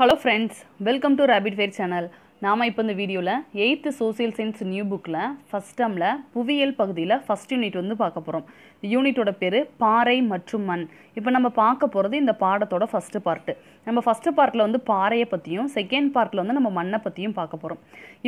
hello friends welcome to rapid fire channel நாம் இப்போ இந்த வீடியோவில் எயித்து சோசியல் சயின்ஸ் நியூ புக்கில் ஃபஸ்ட் டேமில் புவியியல் பகுதியில் ஃபஸ்ட் யூனிட் வந்து பார்க்க போகிறோம் யூனிட்டோட பேர் பாறை மற்றும் மண் இப்போ நம்ம பார்க்க போகிறது இந்த பாடத்தோட ஃபஸ்ட்டு பார்ட்டு நம்ம ஃபஸ்ட்டு பார்ட்டில் வந்து பாறையை பற்றியும் செகண்ட் பார்ட்டில் வந்து நம்ம மண்ணை பற்றியும் பார்க்க போகிறோம்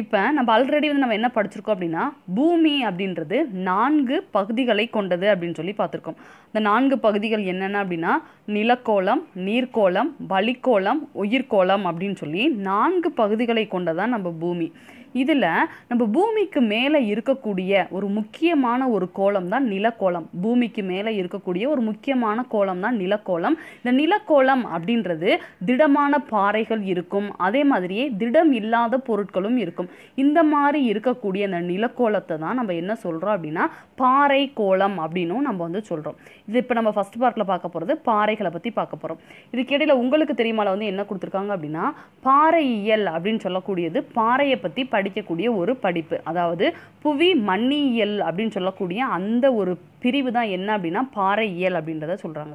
இப்போ நம்ம ஆல்ரெடி வந்து நம்ம என்ன படிச்சிருக்கோம் அப்படின்னா பூமி அப்படின்றது நான்கு பகுதிகளை கொண்டது அப்படின்னு சொல்லி பார்த்துருக்கோம் இந்த நான்கு பகுதிகள் என்னென்ன அப்படின்னா நிலக்கோளம் நீர்க்கோளம் வலிக்கோளம் உயிர்கோளம் அப்படின்னு சொல்லி நான்கு பகுதிகளை கொண்டதான் நம்ம பூமி இதில் நம்ம பூமிக்கு மேலே இருக்கக்கூடிய ஒரு முக்கியமான ஒரு கோலம் தான் நிலக்கோலம் பூமிக்கு மேலே இருக்கக்கூடிய ஒரு முக்கியமான கோலம் தான் நிலக்கோலம் இந்த நிலக்கோலம் அப்படின்றது திடமான பாறைகள் இருக்கும் அதே மாதிரியே திடம் இல்லாத பொருட்களும் இருக்கும் இந்த மாதிரி இருக்கக்கூடிய அந்த நிலக்கோலத்தை தான் நம்ம என்ன சொல்கிறோம் அப்படின்னா பாறை கோலம் அப்படின்னும் நம்ம வந்து சொல்கிறோம் இது இப்போ நம்ம ஃபஸ்ட் பார்ட்டில் பார்க்க போகிறது பாறைகளை பற்றி பார்க்க போகிறோம் இதுக்கிடையில் உங்களுக்கு தெரியுமால வந்து என்ன கொடுத்துருக்காங்க அப்படின்னா பாறையியல் அப்படின்னு சொல்லக்கூடியது பாறையை பற்றி படிக்கக்கூடிய ஒரு படிப்பு அதாவது புவி மண்ணியல் அப்படின்னு சொல்லக்கூடிய அந்த ஒரு பிரிவு தான் என்ன அப்படின்னா பாறை இயல் அப்படின்றத சொல்கிறாங்க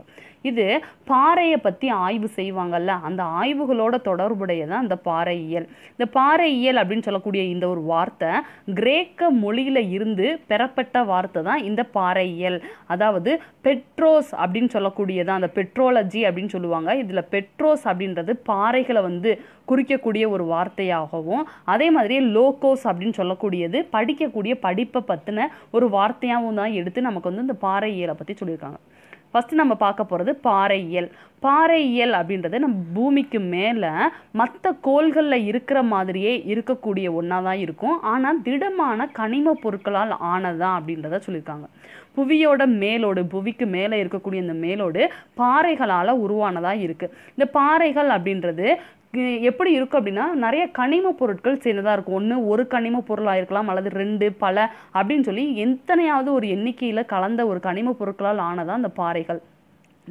இது பாறையை பற்றி ஆய்வு செய்வாங்கல்ல அந்த ஆய்வுகளோட தொடர்புடையதான் இந்த பாறையியல் இந்த பாறையியல் அப்படின்னு சொல்லக்கூடிய இந்த ஒரு வார்த்தை கிரேக்க மொழியில் இருந்து பெறப்பட்ட வார்த்தை தான் இந்த பாறையியல் அதாவது பெட்ரோஸ் அப்படின்னு சொல்லக்கூடியதான் அந்த பெட்ரோலஜி அப்படின்னு சொல்லுவாங்க இதில் பெட்ரோஸ் அப்படின்றது பாறைகளை வந்து குறிக்கக்கூடிய ஒரு வார்த்தையாகவும் அதே மாதிரியே லோகோஸ் அப்படின்னு சொல்லக்கூடியது படிக்கக்கூடிய படிப்பை பற்றின ஒரு வார்த்தையாகவும் தான் எடுத்து நமக்கு வந்து இந்த பாறை இயலை பற்றி சொல்லியிருக்காங்க ஃபஸ்ட்டு நம்ம பார்க்க போகிறது பாறையியல் பாறையியல் அப்படின்றது நம்ம பூமிக்கு மேலே மற்ற கோள்களில் இருக்கிற மாதிரியே இருக்கக்கூடிய ஒன்றா தான் இருக்கும் ஆனால் திடமான கனிம பொருட்களால் ஆனதா அப்படின்றத சொல்லியிருக்காங்க புவியோட மேலோடு புவிக்கு மேலே இருக்கக்கூடிய இந்த மேலோடு பாறைகளால் உருவானதாக இருக்குது இந்த பாறைகள் அப்படின்றது எப்படி இருக்கும் அப்படின்னா நிறைய கனிம பொருட்கள் சேர்ந்ததாக இருக்கும் ஒன்று ஒரு கனிம பொருளாக இருக்கலாம் அல்லது ரெண்டு பல அப்படின்னு சொல்லி எத்தனையாவது ஒரு எண்ணிக்கையில் கலந்த ஒரு கனிம பொருட்களால் ஆனதான் அந்த பாறைகள்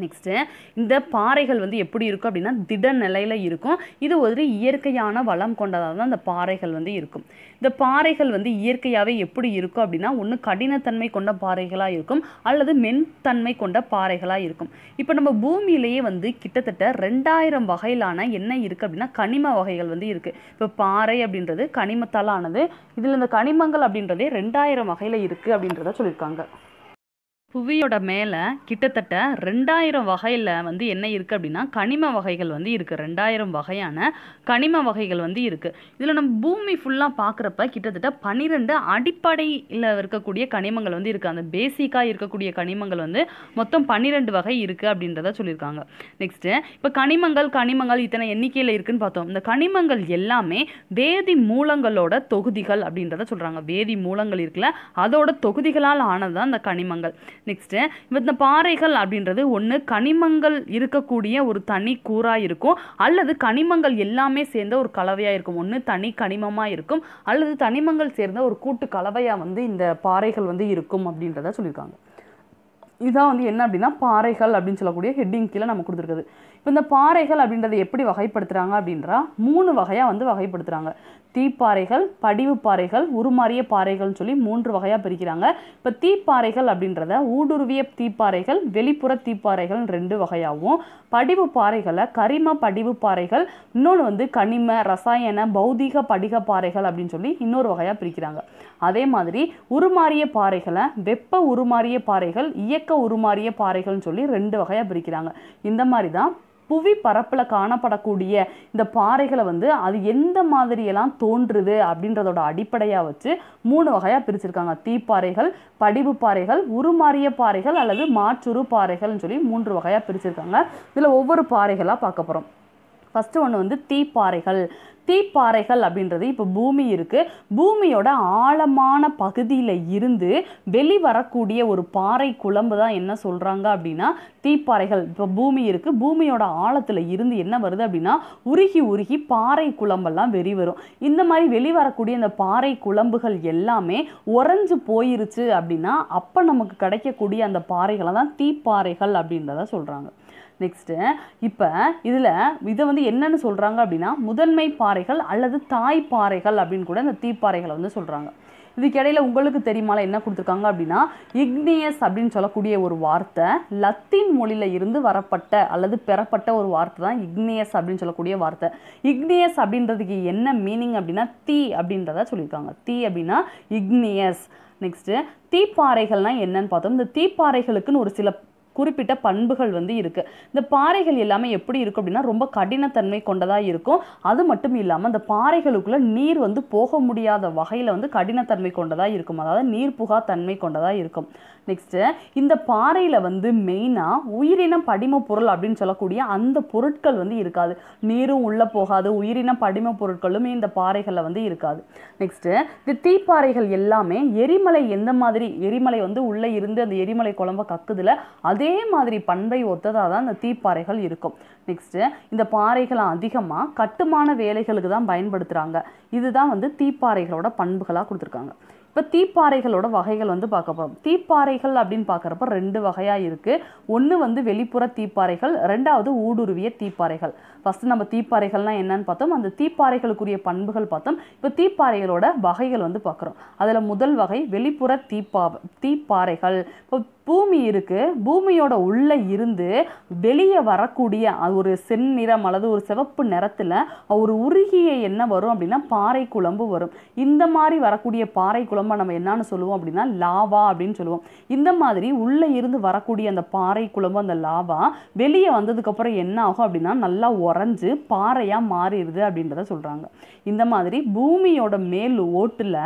நெக்ஸ்ட்டு இந்த பாறைகள் வந்து எப்படி இருக்கும் அப்படின்னா திட நிலையில் இருக்கும் இது ஒரு இயற்கையான வளம் கொண்டதாக தான் இந்த பாறைகள் வந்து இருக்கும் இந்த பாறைகள் வந்து இயற்கையாகவே எப்படி இருக்கும் அப்படின்னா ஒன்று கடினத்தன்மை கொண்ட பாறைகளாக இருக்கும் அல்லது மென்தன்மை கொண்ட பாறைகளாக இருக்கும் இப்போ நம்ம பூமியிலேயே வந்து கிட்டத்தட்ட ரெண்டாயிரம் வகையிலான என்ன இருக்குது அப்படின்னா கனிம வகைகள் வந்து இருக்குது இப்போ பாறை அப்படின்றது கனிமத்தால் ஆனது இதில் இந்த கனிமங்கள் அப்படின்றதே ரெண்டாயிரம் வகையில் இருக்குது அப்படின்றத சொல்லியிருக்காங்க புவியோட மேலே கிட்டத்தட்ட ரெண்டாயிரம் வகையில் வந்து என்ன இருக்குது அப்படின்னா கனிம வகைகள் வந்து இருக்குது ரெண்டாயிரம் வகையான கனிம வகைகள் வந்து இருக்குது இதில் நம்ம பூமி ஃபுல்லாக பார்க்குறப்ப கிட்டத்தட்ட பன்னிரெண்டு அடிப்படையில் இருக்கக்கூடிய கனிமங்கள் வந்து இருக்குது அந்த பேசிக்காக இருக்கக்கூடிய கனிமங்கள் வந்து மொத்தம் பன்னிரெண்டு வகை இருக்குது அப்படின்றத சொல்லியிருக்காங்க நெக்ஸ்ட்டு இப்போ கனிமங்கள் கனிமங்கள் இத்தனை எண்ணிக்கையில் இருக்குதுன்னு பார்த்தோம் இந்த கனிமங்கள் எல்லாமே வேதி மூலங்களோட தொகுதிகள் அப்படின்றத சொல்கிறாங்க வேதி மூலங்கள் இருக்குல்ல அதோட தொகுதிகளால் ஆனது தான் அந்த கனிமங்கள் நெக்ஸ்ட்டு இந்த பாறைகள் அப்படின்றது ஒன்று கனிமங்கள் இருக்கக்கூடிய ஒரு தனி கூறாக இருக்கும் அல்லது கனிமங்கள் எல்லாமே சேர்ந்த ஒரு கலவையாக இருக்கும் ஒன்று தனி கனிமமாக இருக்கும் அல்லது தனிமங்கள் சேர்ந்த ஒரு கூட்டு கலவையாக வந்து இந்த பாறைகள் வந்து இருக்கும் அப்படின்றத சொல்லியிருக்காங்க இதான் வந்து என்ன அப்படின்னா பாறைகள் அப்படின்னு சொல்லக்கூடிய ஹெட்டிங் கீழே நம்ம கொடுத்துருக்குது இப்போ இந்த பாறைகள் அப்படின்றத எப்படி வகைப்படுத்துகிறாங்க அப்படின்றா மூணு வகையாக வந்து வகைப்படுத்துகிறாங்க தீப்பாறைகள் படிவு பாறைகள் உருமாறிய பாறைகள்னு சொல்லி மூன்று வகையாக பிரிக்கிறாங்க இப்போ தீப்பாறைகள் அப்படின்றத ஊடுருவிய தீப்பாறைகள் வெளிப்புற தீப்பாறைகள் ரெண்டு வகையாகவும் படிவு பாறைகளை கரிம படிவு பாறைகள் இன்னொன்று வந்து கனிம ரசாயன பௌதிக படிக பாறைகள் அப்படின்னு சொல்லி இன்னொரு வகையாக பிரிக்கிறாங்க அதே மாதிரி உருமாறிய பாறைகளை வெப்ப உருமாறிய பாறைகள் இயக்க உருமாறிய பாறைகள்னு சொல்லி ரெண்டு வகையாக பிரிக்கிறாங்க இந்த மாதிரி தான் புவி பரப்பில் காணப்படக்கூடிய இந்த பாறைகளை வந்து அது எந்த மாதிரியெல்லாம் தோன்றுது அப்படின்றதோட அடிப்படையாக வச்சு மூணு வகையாக பிரிச்சிருக்காங்க தீப்பாறைகள் படிவு பாறைகள் உருமாறிய பாறைகள் அல்லது மாற்றுரு பாறைகள்னு சொல்லி மூன்று வகையாக பிரிச்சிருக்காங்க இதில் ஒவ்வொரு பாறைகளாக பார்க்க போகிறோம் ஃபஸ்ட்டு ஒன்று வந்து தீப்பாறைகள் தீப்பாறைகள் அப்படின்றது இப்போ பூமி இருக்குது பூமியோட ஆழமான பகுதியில் இருந்து வெளிவரக்கூடிய ஒரு பாறை குழம்பு தான் என்ன சொல்கிறாங்க அப்படின்னா தீப்பாறைகள் இப்போ பூமி இருக்குது பூமியோட ஆழத்தில் இருந்து என்ன வருது அப்படின்னா உருகி உருகி பாறை குழம்பெல்லாம் வெளி வரும் இந்த மாதிரி வெளிவரக்கூடிய இந்த பாறை குழம்புகள் எல்லாமே உறைஞ்சு போயிருச்சு அப்படின்னா அப்போ நமக்கு கிடைக்கக்கூடிய அந்த பாறைகளை தான் தீப்பாறைகள் அப்படின்றத சொல்கிறாங்க நெக்ஸ்ட்டு இப்போ இதில் இதை வந்து என்னென்னு சொல்கிறாங்க அப்படின்னா முதன்மை பாறைகள் அல்லது தாய் பாறைகள் அப்படின்னு கூட இந்த தீப்பாறைகளை வந்து சொல்கிறாங்க இதுக்கிடையில் உங்களுக்கு தெரியுமால என்ன கொடுத்துருக்காங்க அப்படின்னா இக்னியஸ் அப்படின்னு சொல்லக்கூடிய ஒரு வார்த்தை லத்தீன் மொழியில் இருந்து வரப்பட்ட அல்லது பெறப்பட்ட ஒரு வார்த்தை தான் இக்னியஸ் அப்படின்னு சொல்லக்கூடிய வார்த்தை இக்னியஸ் அப்படின்றதுக்கு என்ன மீனிங் அப்படின்னா தீ அப்படின்றத சொல்லியிருக்காங்க தீ அப்படின்னா இக்னியஸ் நெக்ஸ்ட்டு தீப்பாறைகள்னால் என்னன்னு பார்த்தோம் இந்த தீப்பாறைகளுக்குன்னு ஒரு சில குறிப்பிட்ட பண்புகள் வந்து இருக்குது இந்த பாறைகள் எல்லாமே எப்படி இருக்கும் அப்படின்னா ரொம்ப கடினத்தன்மை கொண்டதாக இருக்கும் அது மட்டும் இல்லாமல் அந்த பாறைகளுக்குள்ளே நீர் வந்து போக முடியாத வகையில் வந்து கடினத்தன்மை கொண்டதாக இருக்கும் அதாவது நீர் புகா தன்மை கொண்டதாக இருக்கும் நெக்ஸ்ட்டு இந்த பாறையில் வந்து மெயினாக உயிரின படிம பொருள் அப்படின்னு சொல்லக்கூடிய அந்த பொருட்கள் வந்து இருக்காது நீரும் உள்ளே போகாது உயிரின படிம பொருட்களும் இந்த பாறைகளில் வந்து இருக்காது நெக்ஸ்ட்டு இந்த தீப்பாறைகள் எல்லாமே எரிமலை எந்த மாதிரி எரிமலை வந்து உள்ளே இருந்து அந்த எரிமலை குழம்ப கக்குதில் அதே மாதிரி பண்பை ஒத்ததாக தான் இந்த தீப்பாறைகள் இருக்கும் நெக்ஸ்ட்டு இந்த பாறைகளை அதிகமாக கட்டுமான வேலைகளுக்கு தான் பயன்படுத்துகிறாங்க இதுதான் வந்து தீப்பாறைகளோட பண்புகளாக கொடுத்துருக்காங்க இப்போ தீப்பாறைகளோட வகைகள் வந்து பார்க்க போகிறோம் தீப்பாறைகள் அப்படின்னு பார்க்குறப்ப ரெண்டு வகையாக இருக்குது ஒன்று வந்து வெளிப்புற தீப்பாறைகள் ரெண்டாவது ஊடுருவிய தீப்பாறைகள் ஃபஸ்ட்டு நம்ம தீப்பாறைகள்லாம் என்னன்னு பார்த்தோம் அந்த தீப்பாறைகளுக்குரிய பண்புகள் பார்த்தோம் இப்போ தீப்பாறைகளோட வகைகள் வந்து பார்க்குறோம் அதில் முதல் வகை வெளிப்புற தீப்பா தீப்பாறைகள் இப்போ பூமி இருக்குது பூமியோட உள்ளே இருந்து வெளியே வரக்கூடிய ஒரு செந்நிறம் அல்லது ஒரு சிவப்பு நிறத்தில் ஒரு உருகிய என்ன வரும் அப்படின்னா பாறை குழம்பு வரும் இந்த மாதிரி வரக்கூடிய பாறை குழம்பை நம்ம என்னன்னு சொல்லுவோம் அப்படின்னா லாவா அப்படின்னு சொல்லுவோம் இந்த மாதிரி உள்ளே இருந்து வரக்கூடிய அந்த பாறை குழம்பு அந்த லாவா வெளியே வந்ததுக்கப்புறம் என்ன ஆகும் அப்படின்னா நல்லா குறைஞ்சு பாறையாக மாறிடுது அப்படின்றத சொல்கிறாங்க இந்த மாதிரி பூமியோட மேல் ஓட்டில்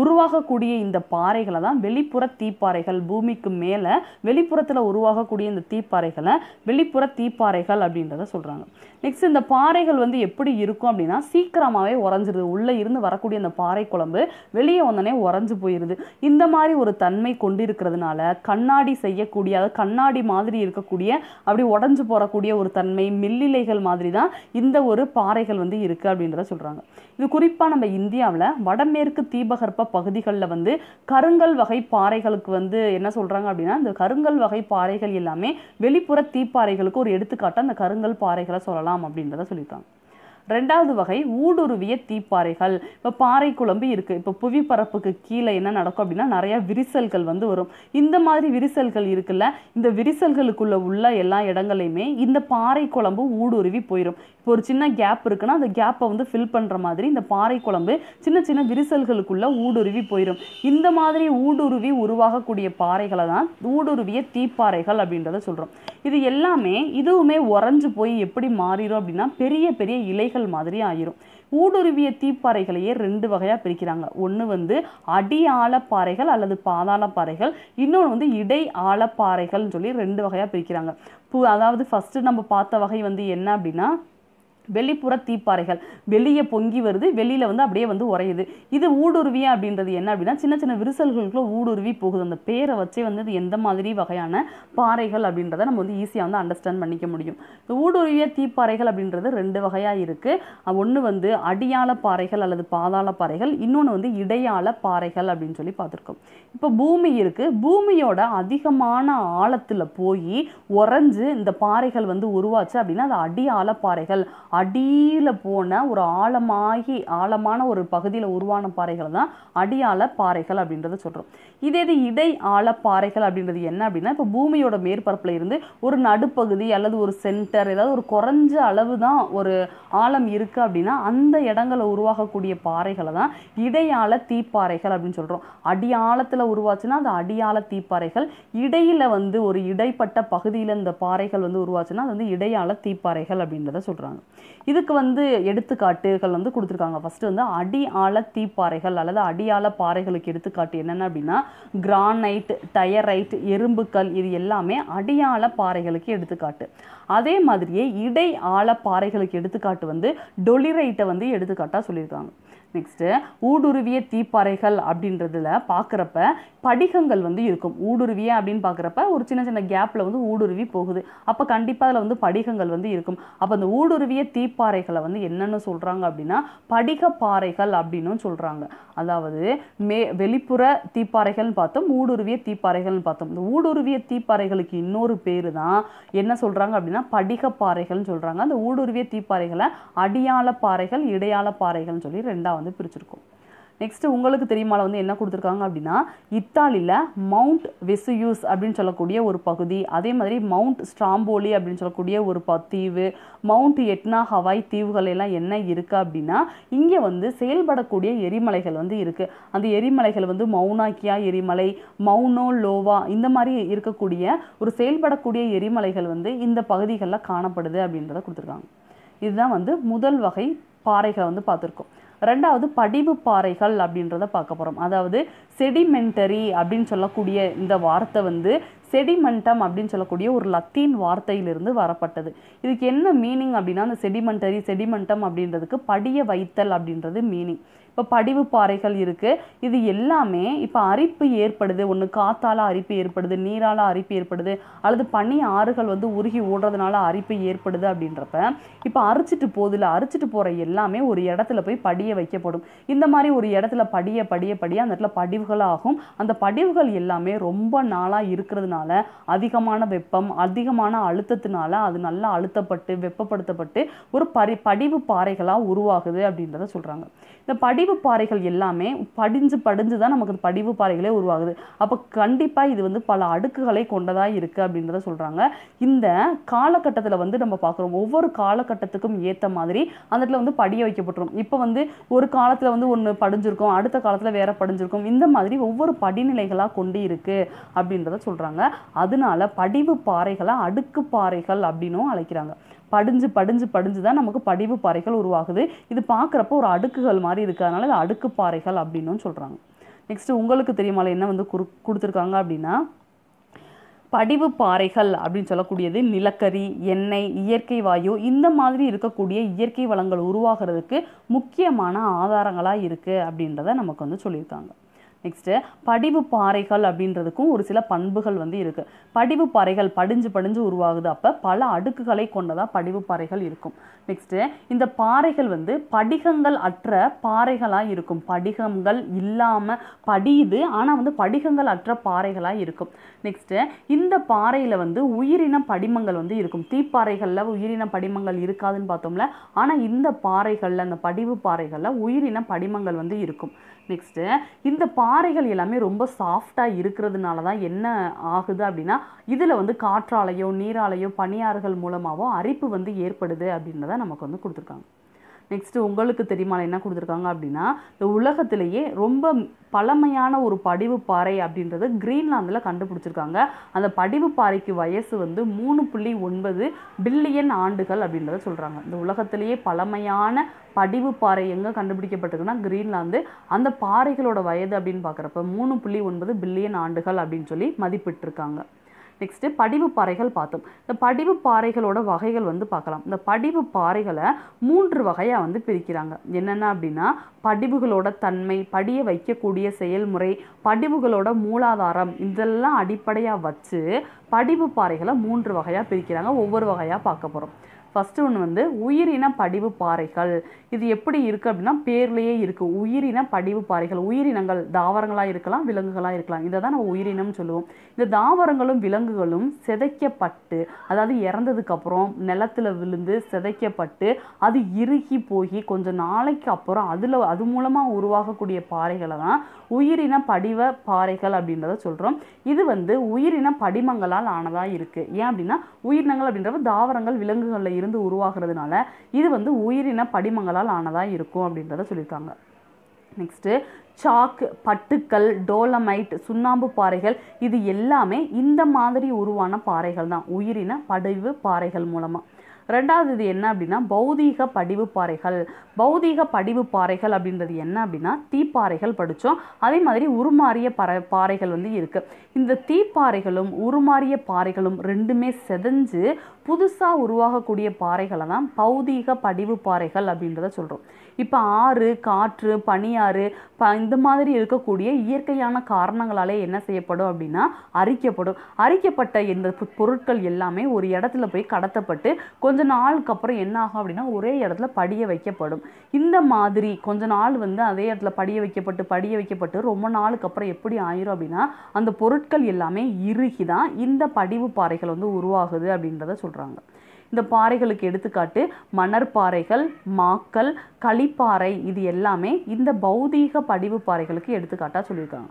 உருவாகக்கூடிய இந்த பாறைகளை தான் வெளிப்புற தீப்பாறைகள் பூமிக்கு மேலே வெளிப்புறத்தில் உருவாகக்கூடிய இந்த தீப்பாறைகளை வெளிப்புற தீப்பாறைகள் அப்படின்றத சொல்கிறாங்க நெக்ஸ்ட் இந்த பாறைகள் வந்து எப்படி இருக்கும் அப்படின்னா சீக்கிரமாகவே உறைஞ்சிருது உள்ளே இருந்து வரக்கூடிய அந்த பாறை குழம்பு வெளியே வந்தோடனே உறைஞ்சி போயிடுது இந்த மாதிரி ஒரு தன்மை கொண்டு இருக்கிறதுனால கண்ணாடி செய்யக்கூடிய அதாவது கண்ணாடி மாதிரி இருக்கக்கூடிய அப்படி உடஞ்சு போகக்கூடிய ஒரு தன்மை மில்லிலைகள் மாதிரி தான் தான் இந்த ஒரு பாறைகள் வந்து இருக்கு அப்படின்றத சொல்றாங்க இது குறிப்பா நம்ம இந்தியாவில் வடமேற்கு தீபகற்ப பகுதிகளில் வந்து கருங்கல் வகை பாறைகளுக்கு வந்து என்ன சொல்றாங்க அப்படின்னா இந்த கருங்கல் வகை பாறைகள் எல்லாமே வெளிப்புற தீப்பாறைகளுக்கு ஒரு எடுத்துக்காட்டாக அந்த கருங்கல் பாறைகளை சொல்லலாம் அப்படின்றத சொல்லியிருக்காங்க ரெண்டாவது வகை ஊடுருவிய தீப்பாறைகள் இப்போ பாறை குழம்பு இருக்குது இப்போ புவிப்பரப்புக்கு கீழே என்ன நடக்கும் அப்படின்னா நிறையா விரிசல்கள் வந்து வரும் இந்த மாதிரி விரிசல்கள் இருக்குல்ல இந்த விரிசல்களுக்குள்ள உள்ள எல்லா இடங்களையுமே இந்த பாறை குழம்பு ஊடுருவி போயிடும் இப்போ ஒரு சின்ன கேப் இருக்குன்னா அந்த கேப்பை வந்து ஃபில் பண்ணுற மாதிரி இந்த பாறை குழம்பு சின்ன சின்ன விரிசல்களுக்குள்ளே ஊடுருவி போயிடும் இந்த மாதிரி ஊடுருவி உருவாகக்கூடிய பாறைகளை தான் ஊடுருவிய தீப்பாறைகள் அப்படின்றத சொல்கிறோம் இது எல்லாமே இதுவுமே உறைஞ்சு போய் எப்படி மாறிடும் அப்படின்னா பெரிய பெரிய இலைகள் மாதிரி ஆயிரும் ஊடுருவிய தீப்பாறைகளையே ரெண்டு வகையாக பிரிக்கிறாங்க ஒன்று வந்து அடி ஆழப்பாறைகள் அல்லது பாதாளப்பாறைகள் பாறைகள் இன்னொன்று வந்து இடை ஆழப்பாறைகள்னு சொல்லி ரெண்டு வகையாக பிரிக்கிறாங்க அதாவது ஃபஸ்ட்டு நம்ம பார்த்த வகை வந்து என்ன அப்படின்னா வெளிப்புற தீப்பாறைகள் வெளியே பொங்கி வருது வெளியில் வந்து அப்படியே வந்து உறையுது இது ஊடுருவியா அப்படின்றது என்ன அப்படின்னா சின்ன சின்ன விரிசல்களுக்குள்ள ஊடுருவி போகுது அந்த பேரை வச்சே வந்து அது எந்த மாதிரி வகையான பாறைகள் அப்படின்றத நம்ம வந்து ஈஸியாக வந்து அண்டர்ஸ்டாண்ட் பண்ணிக்க முடியும் ஊடுருவிய தீப்பாறைகள் அப்படின்றது ரெண்டு வகையாக இருக்குது ஒன்று வந்து அடியாள பாறைகள் அல்லது பாதாள பாறைகள் இன்னொன்று வந்து இடையாள பாறைகள் அப்படின்னு சொல்லி பார்த்துருக்கோம் இப்போ பூமி இருக்குது பூமியோட அதிகமான ஆழத்தில் போய் உறைஞ்சு இந்த பாறைகள் வந்து உருவாச்சு அப்படின்னா அது அடியாள பாறைகள் அடியில் போன ஒரு ஆழமாகி ஆழமான ஒரு பகுதியில் உருவான பாறைகளை தான் அடியாள பாறைகள் அப்படின்றத சொல்கிறோம் இதே இது இடை ஆழப்பாறைகள் அப்படின்றது என்ன அப்படின்னா இப்போ பூமியோட மேற்பரப்பில் இருந்து ஒரு நடுப்பகுதி அல்லது ஒரு சென்டர் ஏதாவது ஒரு குறைஞ்ச அளவு தான் ஒரு ஆழம் இருக்குது அப்படின்னா அந்த இடங்களை உருவாகக்கூடிய பாறைகளை தான் இடையாள தீப்பாறைகள் அப்படின்னு சொல்கிறோம் அடியாளத்தில் உருவாச்சுன்னா அது அடியாள தீப்பாறைகள் இடையில் வந்து ஒரு இடைப்பட்ட பகுதியில் இந்த பாறைகள் வந்து உருவாச்சுன்னா அது வந்து இடையாள தீப்பாறைகள் அப்படின்றத சொல்கிறாங்க இதுக்கு வந்து எடுத்துக்காட்டுகள் வந்து கொடுத்துருக்காங்க ஃபஸ்ட்டு வந்து அடி ஆழ தீப்பாறைகள் அல்லது அடியாள பாறைகளுக்கு எடுத்துக்காட்டு என்னென்ன அப்படின்னா கிரானைட் டயரைட் எறும்புக்கல் இது எல்லாமே அடியால பாறைகளுக்கு எடுத்துக்காட்டு அதே மாதிரியே இடை ஆழ பாறைகளுக்கு எடுத்துக்காட்டு வந்து டொலிரைட்டை வந்து எடுத்துக்காட்டாக சொல்லியிருக்காங்க நெக்ஸ்ட்டு ஊடுருவிய தீப்பாறைகள் அப்படின்றதுல பார்க்குறப்ப படிகங்கள் வந்து இருக்கும் ஊடுருவிய அப்படின்னு பார்க்குறப்ப ஒரு சின்ன சின்ன கேப்பில் வந்து ஊடுருவி போகுது அப்போ கண்டிப்பாக அதில் வந்து படிகங்கள் வந்து இருக்கும் அப்போ அந்த ஊடுருவிய தீப்பாறைகளை வந்து என்னென்னு சொல்கிறாங்க அப்படின்னா படிகப்பாறைகள் அப்படின்னும் சொல்கிறாங்க அதாவது மே வெளிப்புற தீப்பாறைகள்னு பார்த்தோம் ஊடுருவிய தீப்பாறைகள்னு பார்த்தோம் இந்த ஊடுருவிய தீப்பாறைகளுக்கு இன்னொரு பேர் தான் என்ன சொல்கிறாங்க அப்படின்னா படிகப்பாறைகள்னு சொல்கிறாங்க அந்த ஊடுருவிய தீப்பாறைகளை அடியாள பாறைகள் இடையாள பாறைகள்னு சொல்லி ரெண்டாவது வந்து பிரிச்சிருக்கோம் நெக்ஸ்ட்டு உங்களுக்கு தெரியுமால வந்து என்ன கொடுத்துருக்காங்க அப்படின்னா இத்தாலியில் மவுண்ட் வெசுயூஸ் அப்படின்னு சொல்லக்கூடிய ஒரு பகுதி அதே மாதிரி மவுண்ட் ஸ்ட்ராம்போலி அப்படின்னு சொல்லக்கூடிய ஒரு ப தீவு மவுண்ட் எட்னா ஹவாய் தீவுகள் எல்லாம் என்ன இருக்குது அப்படின்னா இங்கே வந்து செயல்படக்கூடிய எரிமலைகள் வந்து இருக்குது அந்த எரிமலைகள் வந்து மௌனாக்கியா எரிமலை மௌனோ லோவா இந்த மாதிரி இருக்கக்கூடிய ஒரு செயல்படக்கூடிய எரிமலைகள் வந்து இந்த பகுதிகளில் காணப்படுது அப்படின்றத கொடுத்துருக்காங்க இதுதான் வந்து முதல் வகை பாறைகளை வந்து பார்த்துருக்கோம் ரெண்டாவது படிவு பாறைகள் அப்படின்றத பார்க்க போகிறோம் அதாவது செடிமெண்டரி அப்படின்னு சொல்லக்கூடிய இந்த வார்த்தை வந்து செடிமெண்டம் அப்படின்னு சொல்லக்கூடிய ஒரு லத்தீன் வார்த்தையிலிருந்து வரப்பட்டது இதுக்கு என்ன மீனிங் அப்படின்னா அந்த செடிமெண்டரி செடிமெண்டம் அப்படின்றதுக்கு படிய வைத்தல் அப்படின்றது மீனிங் இப்போ படிவு பாறைகள் இருக்குது இது எல்லாமே இப்போ அரிப்பு ஏற்படுது ஒன்று காத்தால் அரிப்பு ஏற்படுது நீரால் அரிப்பு ஏற்படுது அல்லது பனி ஆறுகள் வந்து உருகி ஓடுறதுனால அரிப்பு ஏற்படுது அப்படின்றப்ப இப்போ அரிச்சிட்டு போதில் அரிச்சிட்டு போகிற எல்லாமே ஒரு இடத்துல போய் படிய வைக்கப்படும் இந்த மாதிரி ஒரு இடத்துல படிய படிய படிய அந்த இடத்துல படிவுகள் ஆகும் அந்த படிவுகள் எல்லாமே ரொம்ப நாளாக இருக்கிறதுனால அதிகமான வெப்பம் அதிகமான அழுத்தத்தினால அது நல்லா அழுத்தப்பட்டு வெப்பப்படுத்தப்பட்டு ஒரு பரி படிவு பாறைகளாக உருவாகுது அப்படின்றத சொல்கிறாங்க இந்த படி படிவு பாறைகள் எல்லாமே படிஞ்சு படிஞ்சு தான் நமக்கு படிவு பாறைகளே உருவாகுது அப்போ கண்டிப்பாக இது வந்து பல அடுக்குகளை கொண்டதாக இருக்குது அப்படின்றத சொல்கிறாங்க இந்த காலகட்டத்தில் வந்து நம்ம பார்க்குறோம் ஒவ்வொரு காலகட்டத்துக்கும் ஏற்ற மாதிரி அந்த இடத்துல வந்து படிய வைக்கப்பட்டுரும் இப்போ வந்து ஒரு காலத்தில் வந்து ஒன்று படிஞ்சிருக்கும் அடுத்த காலத்தில் வேற படிஞ்சிருக்கும் இந்த மாதிரி ஒவ்வொரு படிநிலைகளாக கொண்டு இருக்குது அப்படின்றத சொல்கிறாங்க அதனால படிவு பாறைகளை அடுக்கு பாறைகள் அப்படின்னும் அழைக்கிறாங்க படிஞ்சு படிஞ்சு படிஞ்சு தான் நமக்கு படிவு பாறைகள் உருவாகுது இது பார்க்குறப்போ ஒரு அடுக்குகள் மாதிரி இருக்கிறதுனால அதனால் இது அடுக்கு பாறைகள் அப்படின்னு சொல்கிறாங்க நெக்ஸ்ட்டு உங்களுக்கு தெரியுமால என்ன வந்து குறு கொடுத்துருக்காங்க அப்படின்னா படிவு பாறைகள் அப்படின்னு சொல்லக்கூடியது நிலக்கரி எண்ணெய் இயற்கை வாயு இந்த மாதிரி இருக்கக்கூடிய இயற்கை வளங்கள் உருவாகிறதுக்கு முக்கியமான ஆதாரங்களாக இருக்குது அப்படின்றத நமக்கு வந்து சொல்லியிருக்காங்க நெக்ஸ்ட்டு படிவு பாறைகள் அப்படின்றதுக்கும் ஒரு சில பண்புகள் வந்து இருக்குது படிவு பாறைகள் படிஞ்சு படிஞ்சு உருவாகுது அப்போ பல அடுக்குகளை கொண்டதாக படிவு பாறைகள் இருக்கும் நெக்ஸ்ட்டு இந்த பாறைகள் வந்து படிகங்கள் அற்ற பாறைகளாக இருக்கும் படிகங்கள் இல்லாமல் படியுது ஆனால் வந்து படிகங்கள் அற்ற பாறைகளாக இருக்கும் நெக்ஸ்ட்டு இந்த பாறையில் வந்து உயிரின படிமங்கள் வந்து இருக்கும் தீப்பாறைகளில் உயிரின படிமங்கள் இருக்காதுன்னு பார்த்தோம்ல ஆனால் இந்த பாறைகளில் அந்த படிவு பாறைகளில் உயிரின படிமங்கள் வந்து இருக்கும் நெக்ஸ்ட்டு இந்த பாறைகள் எல்லாமே ரொம்ப சாஃப்டாக இருக்கிறதுனால தான் என்ன ஆகுது அப்படின்னா இதில் வந்து காற்றாலையோ நீராலையோ பனியாறுகள் மூலமாகவோ அரிப்பு வந்து ஏற்படுது அப்படின்றத நமக்கு வந்து கொடுத்துருக்காங்க நெக்ஸ்ட்டு உங்களுக்கு தெரியுமா என்ன கொடுத்துருக்காங்க அப்படின்னா இந்த உலகத்திலேயே ரொம்ப பழமையான ஒரு படிவு பாறை அப்படின்றது கிரீன்லாந்தில் கண்டுபிடிச்சிருக்காங்க அந்த படிவு பாறைக்கு வயசு வந்து மூணு புள்ளி ஒன்பது பில்லியன் ஆண்டுகள் அப்படின்றத சொல்கிறாங்க இந்த உலகத்திலேயே பழமையான படிவு பாறை எங்கே கண்டுபிடிக்கப்பட்டிருக்குன்னா கிரீன்லாந்து அந்த பாறைகளோட வயது அப்படின்னு பார்க்குறப்ப மூணு புள்ளி ஒன்பது பில்லியன் ஆண்டுகள் அப்படின்னு சொல்லி மதிப்பிட்டிருக்காங்க நெக்ஸ்ட்டு படிவு பாறைகள் பார்த்தோம் இந்த படிவு பாறைகளோட வகைகள் வந்து பார்க்கலாம் இந்த படிவு பாறைகளை மூன்று வகையாக வந்து பிரிக்கிறாங்க என்னென்ன அப்படின்னா படிவுகளோட தன்மை படிய வைக்கக்கூடிய செயல்முறை படிவுகளோட மூலாதாரம் இதெல்லாம் அடிப்படையாக வச்சு படிவு பாறைகளை மூன்று வகையாக பிரிக்கிறாங்க ஒவ்வொரு வகையாக பார்க்க போகிறோம் ஃபஸ்ட்டு ஒன்று வந்து உயிரின படிவு பாறைகள் இது எப்படி இருக்குது அப்படின்னா பேர்லேயே இருக்குது உயிரின படிவு பாறைகள் உயிரினங்கள் தாவரங்களாக இருக்கலாம் விலங்குகளாக இருக்கலாம் இதை தான் நம்ம உயிரினம்னு சொல்லுவோம் இந்த தாவரங்களும் விலங்குகளும் செதைக்கப்பட்டு அதாவது இறந்ததுக்கப்புறம் நிலத்தில் விழுந்து செதைக்கப்பட்டு அது இறுகி போய் கொஞ்சம் நாளைக்கு அப்புறம் அதில் அது மூலமாக உருவாகக்கூடிய பாறைகளை தான் உயிரின படிவ பாறைகள் அப்படின்றத சொல்கிறோம் இது வந்து உயிரின படிமங்களால் ஆனதாக இருக்குது ஏன் அப்படின்னா உயிரினங்கள் அப்படின்றப்ப தாவரங்கள் விலங்குகளில் இருந்து உருவாகிறதுனால இது வந்து உயிரின படிமங்களால் பொருட்களால் ஆனதாக இருக்கும் அப்படின்றத சொல்லியிருக்காங்க நெக்ஸ்ட்டு சாக்கு பட்டுக்கள் டோலமைட் சுண்ணாம்பு பாறைகள் இது எல்லாமே இந்த மாதிரி உருவான பாறைகள் தான் உயிரின படிவு பாறைகள் மூலமாக ரெண்டாவது இது என்ன அப்படின்னா பௌதீக படிவு பாறைகள் பௌதீக படிவு பாறைகள் அப்படின்றது என்ன அப்படின்னா தீப்பாறைகள் படித்தோம் அதே மாதிரி உருமாறிய பற பாறைகள் வந்து இருக்குது இந்த தீப்பாறைகளும் உருமாறிய பாறைகளும் ரெண்டுமே செதஞ்சு புதுசாக உருவாகக்கூடிய பாறைகளை தான் பௌதீக படிவு பாறைகள் அப்படின்றத சொல்கிறோம் இப்போ ஆறு காற்று பனியாறு ப இந்த மாதிரி இருக்கக்கூடிய இயற்கையான காரணங்களாலே என்ன செய்யப்படும் அப்படின்னா அரிக்கப்படும் அரிக்கப்பட்ட இந்த பொருட்கள் எல்லாமே ஒரு இடத்துல போய் கடத்தப்பட்டு கொஞ்ச நாளுக்கு அப்புறம் என்ன ஆகும் அப்படின்னா ஒரே இடத்துல படிய வைக்கப்படும் இந்த மாதிரி கொஞ்ச நாள் வந்து அதே இடத்துல படிய வைக்கப்பட்டு படிய வைக்கப்பட்டு ரொம்ப நாளுக்கு அப்புறம் எப்படி ஆயிரும் அப்படின்னா அந்த பொருட்கள் எல்லாமே இறுகி தான் இந்த படிவு பாறைகள் வந்து உருவாகுது அப்படின்றத சொல்கிறோம் சொல்கிறாங்க இந்த பாறைகளுக்கு எடுத்துக்காட்டு மணற்பாறைகள் மாக்கல் களிப்பாறை இது எல்லாமே இந்த பௌதீக படிவு பாறைகளுக்கு எடுத்துக்காட்டாக சொல்லியிருக்காங்க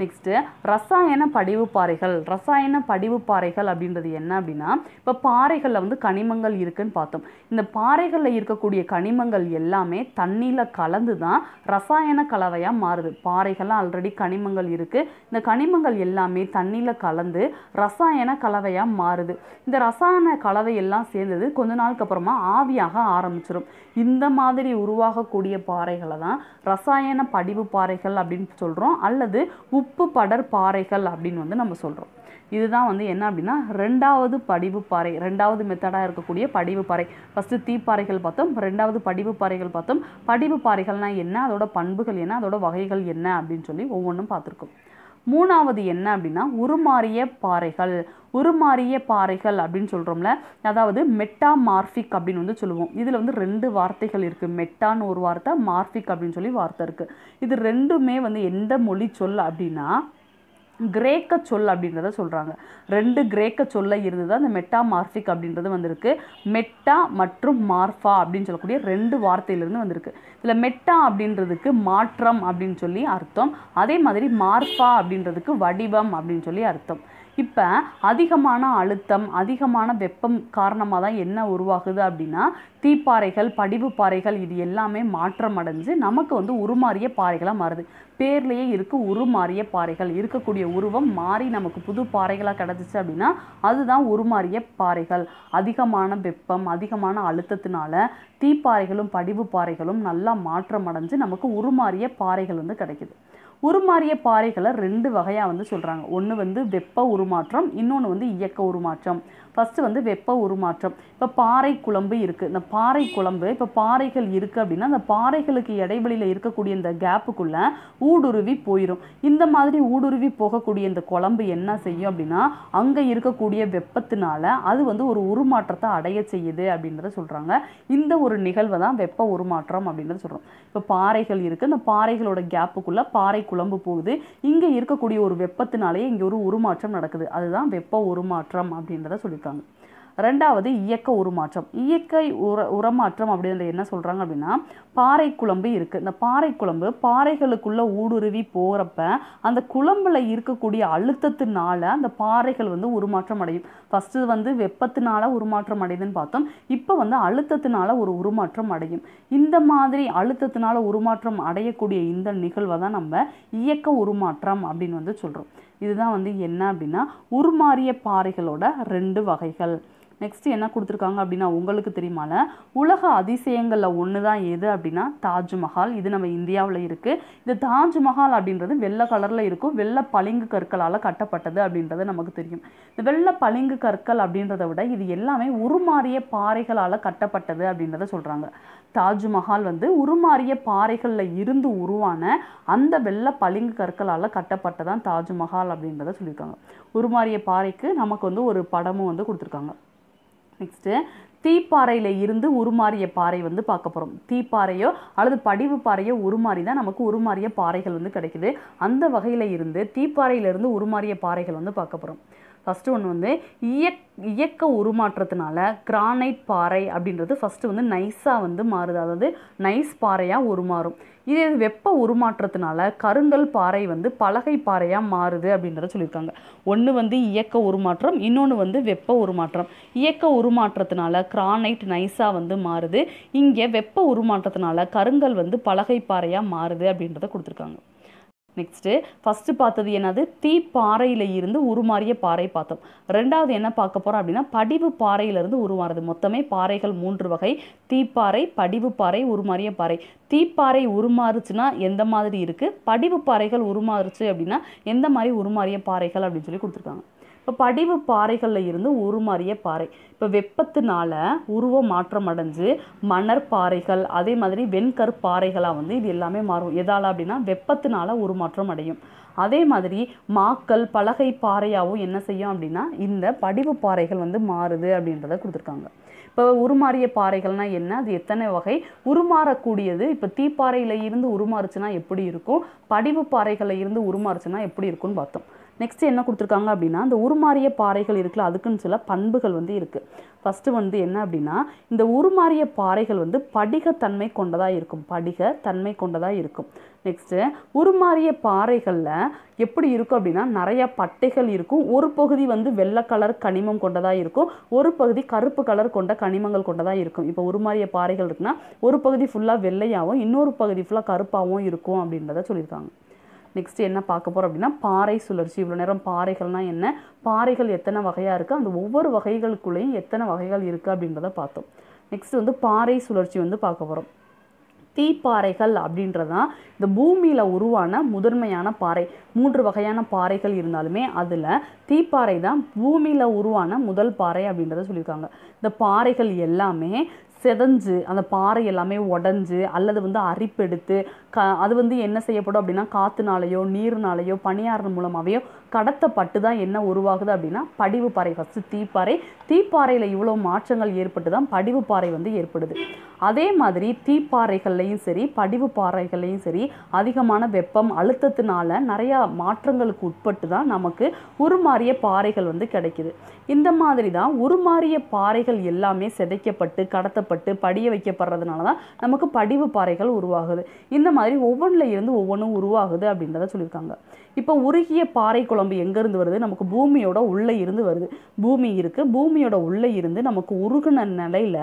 நெக்ஸ்ட்டு ரசாயன படிவு பாறைகள் ரசாயன படிவு பாறைகள் அப்படின்றது என்ன அப்படின்னா இப்போ பாறைகளில் வந்து கனிமங்கள் இருக்குதுன்னு பார்த்தோம் இந்த பாறைகளில் இருக்கக்கூடிய கனிமங்கள் எல்லாமே தண்ணியில் கலந்து தான் ரசாயன கலவையாக மாறுது பாறைகள்லாம் ஆல்ரெடி கனிமங்கள் இருக்குது இந்த கனிமங்கள் எல்லாமே தண்ணியில் கலந்து ரசாயன கலவையாக மாறுது இந்த ரசாயன கலவை எல்லாம் சேர்ந்தது கொஞ்ச நாளுக்கு அப்புறமா ஆவியாக ஆரம்பிச்சிடும் இந்த மாதிரி உருவாகக்கூடிய பாறைகளை தான் ரசாயன படிவு பாறைகள் அப்படின்னு சொல்கிறோம் அல்லது உப் உப்பு படர் பாறைகள் அப்படின்னு வந்து நம்ம சொல்கிறோம் இதுதான் வந்து என்ன அப்படின்னா ரெண்டாவது படிவு பாறை ரெண்டாவது மெத்தடாக இருக்கக்கூடிய படிவு பாறை ஃபஸ்ட்டு தீப்பாறைகள் பார்த்தோம் ரெண்டாவது படிவு பாறைகள் பார்த்தோம் படிவு பாறைகள்னால் என்ன அதோட பண்புகள் என்ன அதோட வகைகள் என்ன அப்படின்னு சொல்லி ஒவ்வொன்றும் பார்த்துருக்கோம் மூணாவது என்ன அப்படின்னா உருமாறிய பாறைகள் உருமாறிய பாறைகள் அப்படின்னு சொல்கிறோம்ல அதாவது மெட்டாமார்ஃபிக் அப்படின்னு வந்து சொல்லுவோம் இதில் வந்து ரெண்டு வார்த்தைகள் இருக்குது மெட்டான்னு ஒரு வார்த்தை மார்ஃபிக் அப்படின்னு சொல்லி வார்த்தை இருக்குது இது ரெண்டுமே வந்து எந்த மொழி சொல் அப்படின்னா கிரேக்க சொல் அப்படின்றத சொல்கிறாங்க ரெண்டு கிரேக்க சொல்ல இருந்து தான் இந்த மெட்டாமார்ஃபிக் அப்படின்றது வந்திருக்கு மெட்டா மற்றும் மார்ஃபா அப்படின்னு சொல்லக்கூடிய ரெண்டு வார்த்தையிலிருந்து வந்திருக்கு இதில் மெட்டா அப்படின்றதுக்கு மாற்றம் அப்படின்னு சொல்லி அர்த்தம் அதே மாதிரி மார்ஃபா அப்படின்றதுக்கு வடிவம் அப்படின்னு சொல்லி அர்த்தம் இப்போ அதிகமான அழுத்தம் அதிகமான வெப்பம் காரணமாக தான் என்ன உருவாகுது அப்படின்னா தீப்பாறைகள் படிவு பாறைகள் இது எல்லாமே மாற்றம் அடைஞ்சு நமக்கு வந்து உருமாறிய பாறைகளாக மாறுது பேர்லேயே இருக்குது உருமாறிய பாறைகள் இருக்கக்கூடிய உருவம் மாறி நமக்கு புது பாறைகளாக கிடச்சிச்சு அப்படின்னா அதுதான் உருமாறிய பாறைகள் அதிகமான வெப்பம் அதிகமான அழுத்தத்தினால தீப்பாறைகளும் படிவு பாறைகளும் நல்லா மாற்றம் அடைஞ்சு நமக்கு உருமாறிய பாறைகள் வந்து கிடைக்குது உருமாறிய பாறைகளை ரெண்டு வகையாக வந்து சொல்கிறாங்க ஒன்று வந்து வெப்ப உருமாற்றம் இன்னொன்று வந்து இயக்க உருமாற்றம் ஃபஸ்ட்டு வந்து வெப்ப உருமாற்றம் இப்போ பாறை குழம்பு இருக்குது இந்த பாறை குழம்பு இப்போ பாறைகள் இருக்குது அப்படின்னா அந்த பாறைகளுக்கு இடைவெளியில் இருக்கக்கூடிய இந்த கேப்புக்குள்ளே ஊடுருவி போயிடும் இந்த மாதிரி ஊடுருவி போகக்கூடிய இந்த குழம்பு என்ன செய்யும் அப்படின்னா அங்கே இருக்கக்கூடிய வெப்பத்தினால அது வந்து ஒரு உருமாற்றத்தை அடைய செய்யுது அப்படின்றத சொல்கிறாங்க இந்த ஒரு நிகழ்வை தான் வெப்ப உருமாற்றம் அப்படின்றத சொல்கிறோம் இப்போ பாறைகள் இருக்குது இந்த பாறைகளோட கேப்புக்குள்ளே பாறை குழம்பு போகுது இங்கே இருக்கக்கூடிய ஒரு வெப்பத்தினாலேயே இங்கே ஒரு உருமாற்றம் நடக்குது அதுதான் வெப்ப உருமாற்றம் அப்படின்றத சொல்லியிருக்காங்க சொல்லியிருக்காங்க ரெண்டாவது இயக்க உருமாற்றம் இயற்கை உர உரமாற்றம் அப்படின்ற என்ன சொல்கிறாங்க அப்படின்னா பாறை குழம்பு இருக்குது இந்த பாறை குழம்பு பாறைகளுக்குள்ளே ஊடுருவி போகிறப்ப அந்த குழம்பில் இருக்கக்கூடிய அழுத்தத்தினால அந்த பாறைகள் வந்து உருமாற்றம் அடையும் ஃபஸ்ட்டு வந்து வெப்பத்தினால உருமாற்றம் அடையுதுன்னு பார்த்தோம் இப்போ வந்து அழுத்தத்தினால ஒரு உருமாற்றம் அடையும் இந்த மாதிரி அழுத்தத்தினால உருமாற்றம் அடையக்கூடிய இந்த நிகழ்வை தான் நம்ம இயக்க உருமாற்றம் அப்படின்னு வந்து சொல்கிறோம் இதுதான் வந்து என்ன அப்படின்னா உருமாறிய பாறைகளோட ரெண்டு வகைகள் நெக்ஸ்ட் என்ன கொடுத்துருக்காங்க அப்படின்னா உங்களுக்கு தெரியுமால உலக அதிசயங்களில் ஒன்று தான் எது அப்படின்னா தாஜ்மஹால் இது நம்ம இந்தியாவில் இருக்குது இந்த தாஜ்மஹால் அப்படின்றது வெள்ளை கலரில் இருக்கும் வெள்ளை பளிங்கு கற்களால் கட்டப்பட்டது அப்படின்றது நமக்கு தெரியும் இந்த வெள்ளை பளிங்கு கற்கள் அப்படின்றத விட இது எல்லாமே உருமாறிய பாறைகளால் கட்டப்பட்டது அப்படின்றத சொல்கிறாங்க தாஜ்மஹால் வந்து உருமாறிய பாறைகளில் இருந்து உருவான அந்த வெள்ளை பளிங்கு கற்களால் கட்டப்பட்டதான் தாஜ்மஹால் அப்படின்றத சொல்லியிருக்காங்க உருமாறிய பாறைக்கு நமக்கு வந்து ஒரு படமும் வந்து கொடுத்துருக்காங்க நெக்ஸ்ட்டு தீப்பாறையில் இருந்து உருமாறிய பாறை வந்து பார்க்க போகிறோம் தீப்பாறையோ அல்லது படிவு பாறையோ உருமாறி தான் நமக்கு உருமாறிய பாறைகள் வந்து கிடைக்குது அந்த வகையில் இருந்து தீப்பாறையிலிருந்து உருமாறிய பாறைகள் வந்து பார்க்க போகிறோம் ஃபஸ்ட்டு ஒன்று வந்து இயக் இயக்க உருமாற்றத்தினால கிரானைட் பாறை அப்படின்றது ஃபஸ்ட்டு வந்து நைஸாக வந்து மாறுது அதாவது நைஸ் பாறையாக உருமாறும் இதே வெப்ப உருமாற்றத்தினால கருங்கல் பாறை வந்து பலகை பாறையாக மாறுது அப்படின்றத சொல்லியிருக்காங்க ஒன்று வந்து இயக்க உருமாற்றம் இன்னொன்று வந்து வெப்ப உருமாற்றம் இயக்க உருமாற்றத்தினால கிரானைட் நைஸாக வந்து மாறுது இங்கே வெப்ப உருமாற்றத்தினால கருங்கல் வந்து பலகை பாறையாக மாறுது அப்படின்றத கொடுத்துருக்காங்க நெக்ஸ்ட்டு ஃபஸ்ட்டு பார்த்தது என்னது தீப்பாறையில் இருந்து உருமாறிய பாறை பார்த்தோம் ரெண்டாவது என்ன பார்க்க போகிறோம் அப்படின்னா படிவு பாறையிலிருந்து உருமாறுது மொத்தமே பாறைகள் மூன்று வகை தீப்பாறை படிவு பாறை உருமாறிய பாறை தீப்பாறை உருமாறுச்சுன்னா எந்த மாதிரி இருக்குது படிவு பாறைகள் உருமாறுச்சு அப்படின்னா எந்த மாதிரி உருமாறிய பாறைகள் அப்படின்னு சொல்லி கொடுத்துருக்காங்க இப்போ படிவு பாறைகளில் இருந்து உருமாறிய பாறை இப்போ வெப்பத்தினால உருவ மாற்றம் அடைஞ்சு மணற் பாறைகள் அதே மாதிரி வெண்கற்பாறைகளாக வந்து இது எல்லாமே மாறும் எதால் அப்படின்னா வெப்பத்தினால உருமாற்றம் அடையும் அதே மாதிரி மாக்கள் பலகை பாறையாகவும் என்ன செய்யும் அப்படின்னா இந்த படிவு பாறைகள் வந்து மாறுது அப்படின்றத கொடுத்துருக்காங்க இப்போ உருமாறிய பாறைகள்னால் என்ன அது எத்தனை வகை உருமாறக்கூடியது இப்போ தீப்பாறையில் இருந்து உருமாறுச்சுன்னா எப்படி இருக்கும் படிவு பாறைகளில் இருந்து உருமாறுச்சுன்னா எப்படி இருக்கும்னு பார்த்தோம் நெக்ஸ்ட் என்ன கொடுத்துருக்காங்க அப்படின்னா இந்த உருமாறிய பாறைகள் இருக்குல்ல அதுக்குன்னு சில பண்புகள் வந்து இருக்குது ஃபஸ்ட்டு வந்து என்ன அப்படின்னா இந்த உருமாறிய பாறைகள் வந்து படிகத்தன்மை கொண்டதாக இருக்கும் படிக தன்மை கொண்டதாக இருக்கும் நெக்ஸ்ட்டு உருமாறிய பாறைகளில் எப்படி இருக்கும் அப்படின்னா நிறையா பட்டைகள் இருக்கும் ஒரு பகுதி வந்து வெள்ளை கலர் கனிமம் கொண்டதாக இருக்கும் ஒரு பகுதி கருப்பு கலர் கொண்ட கனிமங்கள் கொண்டதாக இருக்கும் இப்போ உருமாறிய பாறைகள் இருக்குன்னா ஒரு பகுதி ஃபுல்லாக வெள்ளையாகவும் இன்னொரு பகுதி ஃபுல்லாக கருப்பாகவும் இருக்கும் அப்படின்றத சொல்லியிருக்காங்க நெக்ஸ்ட் என்ன பார்க்க போகிறோம் அப்படின்னா பாறை சுழற்சி இவ்வளோ நேரம் பாறைகள்னா என்ன பாறைகள் எத்தனை வகையாக இருக்குது அந்த ஒவ்வொரு வகைகளுக்குள்ளேயும் எத்தனை வகைகள் இருக்குது அப்படின்றத பார்த்தோம் நெக்ஸ்ட் வந்து பாறை சுழற்சி வந்து பார்க்க போகிறோம் தீப்பாறைகள் அப்படின்றதான் இந்த பூமியில் உருவான முதன்மையான பாறை மூன்று வகையான பாறைகள் இருந்தாலுமே அதில் தீப்பாறை தான் பூமியில் உருவான முதல் பாறை அப்படின்றத சொல்லியிருக்காங்க இந்த பாறைகள் எல்லாமே செதஞ்சு அந்த பாறை எல்லாமே உடஞ்சு அல்லது வந்து அரிப்பெடுத்து க அது வந்து என்ன செய்யப்படும் அப்படின்னா காற்றுனாலேயோ நீர்னாலேயோ பனியாறு மூலமாகவே கடத்தப்பட்டு தான் என்ன உருவாகுது அப்படின்னா படிவு பாறை ஃபஸ்ட்டு தீப்பாறை தீப்பாறையில் இவ்வளோ மாற்றங்கள் ஏற்பட்டு தான் படிவு பாறை வந்து ஏற்படுது அதே மாதிரி தீப்பாறைகள்லையும் சரி படிவு பாறைகள்லையும் சரி அதிகமான வெப்பம் அழுத்தத்தினால நிறையா மாற்றங்களுக்கு உட்பட்டு தான் நமக்கு உருமாறிய பாறைகள் வந்து கிடைக்குது இந்த மாதிரி தான் உருமாறிய பாறைகள் எல்லாமே சிதைக்கப்பட்டு கடத்த தாழ்த்தப்பட்டு படிய வைக்கப்படுறதுனால தான் நமக்கு படிவு பாறைகள் உருவாகுது இந்த மாதிரி ஒவ்வொன்றில் இருந்து ஒவ்வொன்றும் உருவாகுது அப்படின்றத சொல்லியிருக்காங்க இப்போ உருகிய பாறை குழம்பு எங்கேருந்து வருது நமக்கு பூமியோட உள்ளே இருந்து வருது பூமி இருக்குது பூமியோட உள்ளே இருந்து நமக்கு உருகின நிலையில்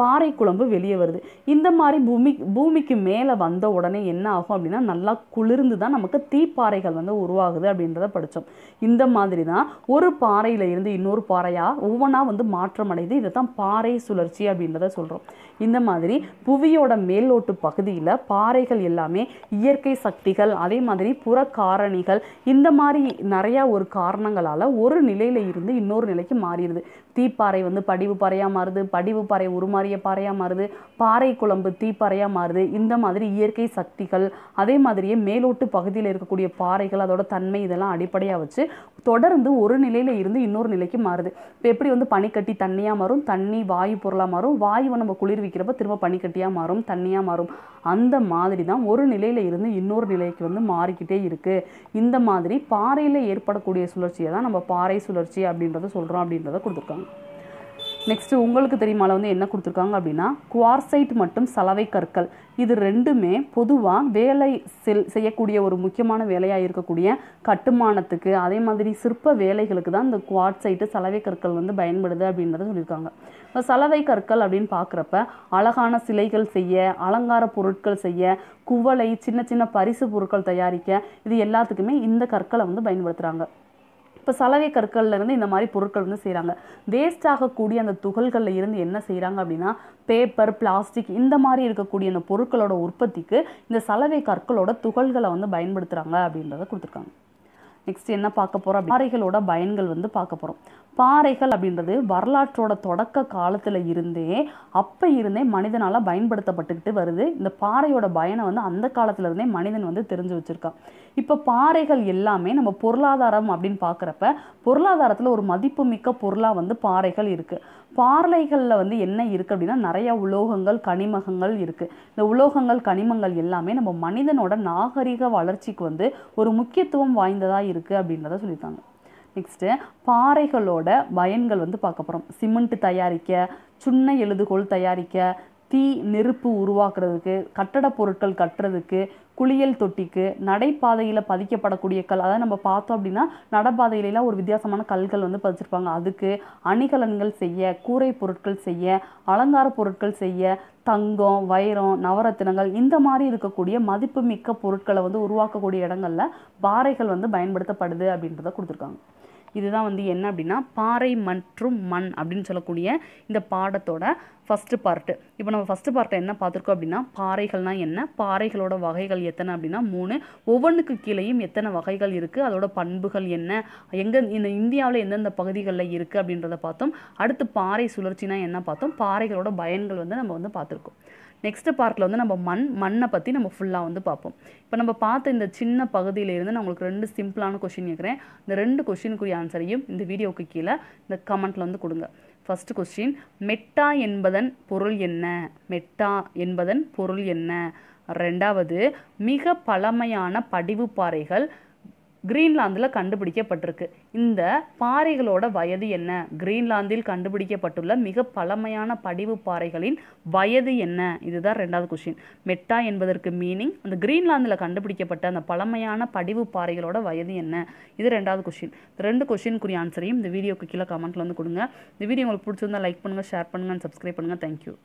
பாறை குழம்பு வெளியே வருது இந்த மாதிரி பூமி பூமிக்கு மேலே வந்த உடனே என்ன ஆகும் அப்படின்னா நல்லா குளிர்ந்து தான் நமக்கு தீப்பாறைகள் வந்து உருவாகுது அப்படின்றத படித்தோம் இந்த மாதிரி தான் ஒரு பாறையில் இருந்து இன்னொரு பாறையாக ஒவ்வொன்றா வந்து மாற்றம் அடையுது இதை தான் பாறை சுழற்சி அப்படின்றத சொல்கிறோம் இந்த மாதிரி புவியோட மேலோட்டு பகுதியில் பாறைகள் எல்லாமே இயற்கை சக்திகள் அதே மாதிரி புற காரணிகள் இந்த மாதிரி நிறையா ஒரு காரணங்களால் ஒரு நிலையில் இருந்து இன்னொரு நிலைக்கு மாறிடுது தீப்பாறை வந்து படிவு பாறையாக மாறுது படிவு பாறை உருமாறிய பாறையாக மாறுது பாறை குழம்பு தீப்பாறையாக மாறுது இந்த மாதிரி இயற்கை சக்திகள் அதே மாதிரியே மேலோட்டு பகுதியில் இருக்கக்கூடிய பாறைகள் அதோட தன்மை இதெல்லாம் அடிப்படையாக வச்சு தொடர்ந்து ஒரு நிலையில் இருந்து இன்னொரு நிலைக்கு மாறுது இப்போ எப்படி வந்து பனிக்கட்டி தண்ணியாக மாறும் தண்ணி வாயு பொருளாக மாறும் வாயுவை நம்ம குளிர்விக்கிறப்ப திரும்ப பனிக்கட்டியாக மாறும் தண்ணியாக மாறும் அந்த மாதிரி தான் ஒரு நிலையில் இருந்து இன்னொரு நிலைக்கு வந்து மாறிக்கிட்டே இருக்குது இந்த மாதிரி பாறையில் ஏற்படக்கூடிய சுழற்சியை தான் நம்ம பாறை சுழற்சி அப்படின்றத சொல்கிறோம் அப்படின்றத கொடுத்துருக்காங்க நெக்ஸ்ட்டு உங்களுக்கு தெரியுமால வந்து என்ன கொடுத்துருக்காங்க அப்படின்னா குவார்சைட் மற்றும் சலவை கற்கள் இது ரெண்டுமே பொதுவாக வேலை செல் செய்யக்கூடிய ஒரு முக்கியமான வேலையாக இருக்கக்கூடிய கட்டுமானத்துக்கு அதே மாதிரி சிற்ப வேலைகளுக்கு தான் இந்த குவார்சைட்டு சலவை கற்கள் வந்து பயன்படுது அப்படின்றத சொல்லியிருக்காங்க இப்போ சலவை கற்கள் அப்படின்னு பார்க்குறப்ப அழகான சிலைகள் செய்ய அலங்கார பொருட்கள் செய்ய குவளை சின்ன சின்ன பரிசு பொருட்கள் தயாரிக்க இது எல்லாத்துக்குமே இந்த கற்களை வந்து பயன்படுத்துகிறாங்க இப்போ சலவை கற்கள்லேருந்து இந்த மாதிரி பொருட்கள் வந்து செய்கிறாங்க வேஸ்ட் ஆகக்கூடிய அந்த துகள்களில் இருந்து என்ன செய்கிறாங்க அப்படின்னா பேப்பர் பிளாஸ்டிக் இந்த மாதிரி இருக்கக்கூடிய அந்த பொருட்களோட உற்பத்திக்கு இந்த சலவை கற்களோட துகள்களை வந்து பயன்படுத்துகிறாங்க அப்படின்றத கொடுத்துருக்காங்க நெக்ஸ்ட் என்ன பார்க்க போகிறோம் பாறைகளோட பயன்கள் வந்து பார்க்க போகிறோம் பாறைகள் அப்படின்றது வரலாற்றோட தொடக்க காலத்தில் இருந்தே அப்போ இருந்தே மனிதனால் பயன்படுத்தப்பட்டுக்கிட்டு வருது இந்த பாறையோட பயனை வந்து அந்த காலத்தில் இருந்தே மனிதன் வந்து தெரிஞ்சு வச்சுருக்கான் இப்போ பாறைகள் எல்லாமே நம்ம பொருளாதாரம் அப்படின்னு பார்க்குறப்ப பொருளாதாரத்தில் ஒரு மதிப்புமிக்க பொருளாக வந்து பாறைகள் இருக்குது பாறைகளில் வந்து என்ன இருக்குது அப்படின்னா நிறையா உலோகங்கள் கனிமகங்கள் இருக்குது இந்த உலோகங்கள் கனிமங்கள் எல்லாமே நம்ம மனிதனோட நாகரிக வளர்ச்சிக்கு வந்து ஒரு முக்கியத்துவம் வாய்ந்ததாக இருக்குது அப்படின்றத சொல்லியிருக்காங்க நெக்ஸ்ட்டு பாறைகளோட பயன்கள் வந்து பார்க்க போகிறோம் சிமெண்ட் தயாரிக்க சுண்ண எழுதுகோல் தயாரிக்க தீ நெருப்பு உருவாக்குறதுக்கு கட்டட பொருட்கள் கட்டுறதுக்கு குளியல் தொட்டிக்கு நடைபாதையில் பதிக்கப்படக்கூடிய கல் அதாவது நம்ம பார்த்தோம் அப்படின்னா நடைபாதையிலாம் ஒரு வித்தியாசமான கல்கள் வந்து பதிச்சிருப்பாங்க அதுக்கு அணிகலன்கள் செய்ய கூரை பொருட்கள் செய்ய அலங்கார பொருட்கள் செய்ய தங்கம் வைரம் நவரத்தினங்கள் இந்த மாதிரி இருக்கக்கூடிய மதிப்புமிக்க பொருட்களை வந்து உருவாக்கக்கூடிய இடங்களில் பாறைகள் வந்து பயன்படுத்தப்படுது அப்படின்றத கொடுத்துருக்காங்க இதுதான் வந்து என்ன அப்படின்னா பாறை மற்றும் மண் அப்படின்னு சொல்லக்கூடிய இந்த பாடத்தோட ஃபஸ்ட்டு பார்ட்டு இப்போ நம்ம ஃபஸ்ட்டு பார்ட்டை என்ன பார்த்துருக்கோம் அப்படின்னா பாறைகள்னால் என்ன பாறைகளோட வகைகள் எத்தனை அப்படின்னா மூணு ஒவ்வொன்றுக்கு கீழேயும் எத்தனை வகைகள் இருக்குது அதோட பண்புகள் என்ன எங்கே இந்த இந்தியாவில் எந்தெந்த பகுதிகளில் இருக்குது அப்படின்றத பார்த்தோம் அடுத்து பாறை சுழற்சினா என்ன பார்த்தோம் பாறைகளோட பயன்கள் வந்து நம்ம வந்து பார்த்துருக்கோம் நெக்ஸ்ட் பார்ட்டில் வந்து நம்ம மண் மண்ணை பற்றி நம்ம ஃபுல்லாக வந்து பார்ப்போம் இப்போ நம்ம பார்த்த இந்த சின்ன பகுதியிலேருந்து நான் உங்களுக்கு ரெண்டு சிம்பிளான கொஷின் கேட்குறேன் இந்த ரெண்டு கொஷினுக்குரிய ஆன்சரையும் இந்த வீடியோவுக்கு கீழே இந்த கமெண்ட்டில் வந்து கொடுங்க ஃபஸ்ட்டு கொஸ்டின் மெட்டா என்பதன் பொருள் என்ன மெட்டா என்பதன் பொருள் என்ன ரெண்டாவது மிக பழமையான படிவு பாறைகள் கிரீன்லாந்தில் கண்டுபிடிக்கப்பட்டிருக்கு இந்த பாறைகளோட வயது என்ன கிரீன்லாந்தில் கண்டுபிடிக்கப்பட்டுள்ள மிக பழமையான படிவு பாறைகளின் வயது என்ன இதுதான் ரெண்டாவது கொஷின் மெட்டா என்பதற்கு மீனிங் அந்த கிரீன்லாந்தில் கண்டுபிடிக்கப்பட்ட அந்த பழமையான படிவு பாறைகளோட வயது என்ன இது ரெண்டாவது கொஷின் ரெண்டு கொஷினுக்குரிய ஆன்சரையும் இந்த வீடியோக்கு கீழே கமெண்ட்டில் வந்து கொடுங்க இந்த வீடியோ உங்களுக்கு பிடிச்சிருந்தா லைக் பண்ணுங்கள் ஷேர் பண்ணுங்கள் அண்ட் சப்ஸ்கிரைப் பண்ணுங்கள் தேங்க்யூ